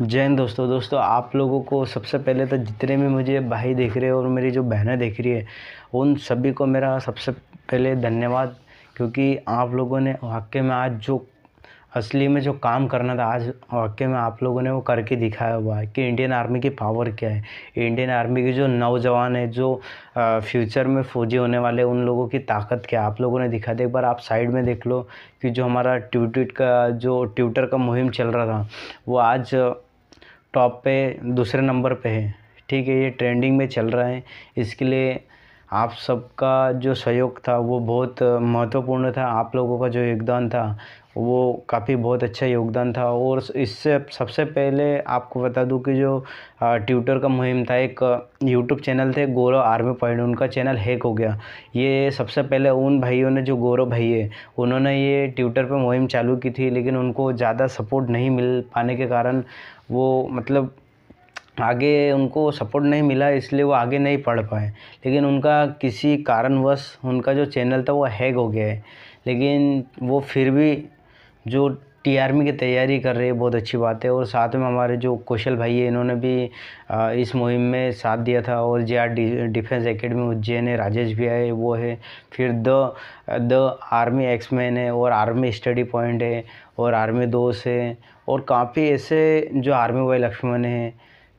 जैन दोस्तों दोस्तों आप लोगों को सबसे पहले तो जितने भी मुझे भाई देख रहे हैं और मेरी जो बहनें देख रही है उन सभी को मेरा सबसे पहले धन्यवाद क्योंकि आप लोगों ने वाकई में आज जो असली में जो काम करना था आज वाक्य में आप लोगों ने वो करके दिखाया हुआ है कि इंडियन आर्मी की पावर क्या है इंडियन आर्मी के जो नौजवान है जो फ्यूचर में फौजी होने वाले उन लोगों की ताकत क्या आप लोगों ने दिखा दिया एक बार आप साइड में देख लो कि जो हमारा ट्यूट का जो ट्यूटर का मुहिम चल रहा था वो आज टॉप पे दूसरे नंबर पर है ठीक है ये ट्रेंडिंग में चल रहा है इसके लिए आप सबका जो सहयोग था वो बहुत महत्वपूर्ण था आप लोगों का जो योगदान था वो काफ़ी बहुत अच्छा योगदान था और इससे सबसे पहले आपको बता दूं कि जो ट्विटर का मुहिम था एक यूट्यूब चैनल थे गौरव आर्मी पॉइंट उनका चैनल हैक हो गया ये सबसे पहले उन भाइयों ने जो गौरव भाई है उन्होंने ये ट्विटर पर मुहिम चालू की थी लेकिन उनको ज़्यादा सपोर्ट नहीं मिल पाने के कारण वो मतलब आगे उनको सपोर्ट नहीं मिला इसलिए वो आगे नहीं पढ़ पाए लेकिन उनका किसी कारणवश उनका जो चैनल था वो हैक हो गया है लेकिन वो फिर भी जो टीआरमी की तैयारी कर रहे हैं बहुत अच्छी बात है और साथ में हमारे जो कौशल भाई है इन्होंने भी इस मुहिम में साथ दिया था और जे डिफेंस एकेडमी उज्जैन है राजेश भी आए वो है फिर द द आर्मी एक्समैन है और आर्मी स्टडी पॉइंट है और आर्मी दोस्त है और काफ़ी ऐसे जो आर्मी भाई लक्ष्मण हैं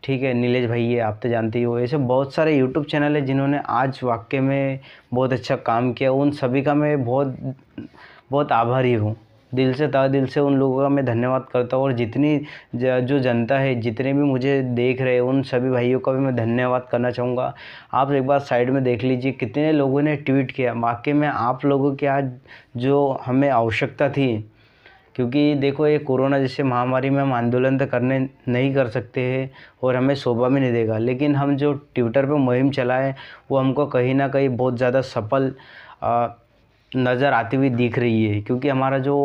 ठीक है नीलेश भाई है आप तो जानते ही हो ऐसे बहुत सारे यूट्यूब चैनल है जिन्होंने आज वाक्य में बहुत अच्छा काम किया उन सभी का मैं बहुत बहुत आभारी हूँ दिल से ता दिल से उन लोगों का मैं धन्यवाद करता हूँ और जितनी जो जनता है जितने भी मुझे देख रहे हैं उन सभी भाइयों का भी मैं धन्यवाद करना चाहूँगा आप एक बार साइड में देख लीजिए कितने लोगों ने ट्वीट किया वाकई में आप लोगों की आज जो हमें आवश्यकता थी क्योंकि देखो ये कोरोना जैसे महामारी में हम आंदोलन तो करने नहीं कर सकते हैं और हमें शोभा भी नहीं देगा लेकिन हम जो ट्विटर पर मुहिम चलाएँ वो हमको कहीं ना कहीं बहुत ज़्यादा सफल नज़र आती हुई दिख रही है क्योंकि हमारा जो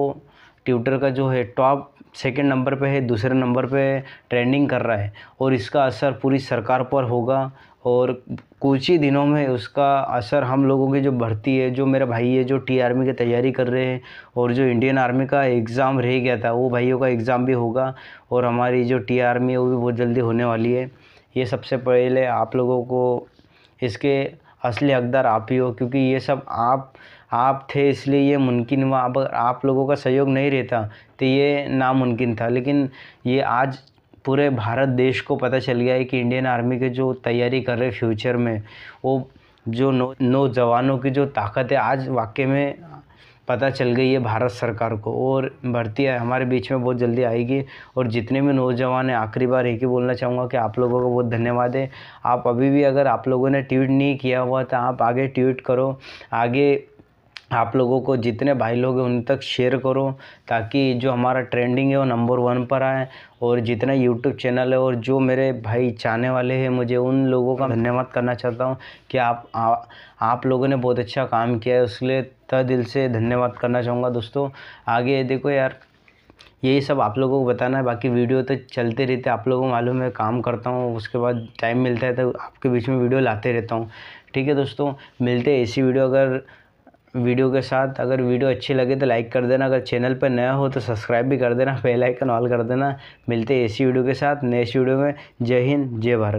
ट्विटर का जो है टॉप सेकंड नंबर पे है दूसरे नंबर पे ट्रेंडिंग कर रहा है और इसका असर पूरी सरकार पर होगा और कुछ ही दिनों में उसका असर हम लोगों की जो भर्ती है जो मेरा भाई है जो टी आर्मी की तैयारी कर रहे हैं और जो इंडियन आर्मी का एग्ज़ाम रह गया था वो भाइयों का एग्ज़ाम भी होगा और हमारी जो टी आर्मी है वो भी बहुत जल्दी होने वाली है ये सबसे पहले आप लोगों को इसके असली हकदार आप ही हो क्योंकि ये सब आप आप थे इसलिए ये मुमकिन हुआ अब आप लोगों का सहयोग नहीं रहता तो ये नामुमकिन था लेकिन ये आज पूरे भारत देश को पता चल गया है कि इंडियन आर्मी के जो तैयारी कर रहे फ्यूचर में वो जो नौ नौजवानों की जो ताकत है आज वाकई में पता चल गई है भारत सरकार को और भर्ती हमारे बीच में बहुत जल्दी आएगी और जितने भी नौजवान हैं आखिरी बार एक ही बोलना चाहूँगा कि आप लोगों को बहुत धन्यवाद है आप अभी भी अगर आप लोगों ने ट्वीट नहीं किया हुआ तो आप आगे ट्वीट करो आगे आप लोगों को जितने भाई लोग हैं उन तक शेयर करो ताकि जो हमारा ट्रेंडिंग है वो नंबर वन पर आए और जितना यूट्यूब चैनल है और जो मेरे भाई चाहने वाले हैं मुझे उन लोगों का धन्यवाद करना चाहता हूँ कि आप आ, आप लोगों ने बहुत अच्छा काम किया है उसलिए तय दिल से धन्यवाद करना चाहूँगा दोस्तों आगे देखो यार यही सब आप लोगों को बताना है बाकी वीडियो तो चलते रहते आप लोगों को मालूम है काम करता हूँ उसके बाद टाइम मिलता है तो आपके बीच में वीडियो लाते रहता हूँ ठीक है दोस्तों मिलते हैं ऐसी वीडियो अगर वीडियो के साथ अगर वीडियो अच्छी लगे तो लाइक कर देना अगर चैनल पर नया हो तो सब्सक्राइब भी कर देना बेलाइकन ऑल कर देना मिलते ऐसी वीडियो के साथ नेक्स्ट वीडियो में जय हिंद जय भारत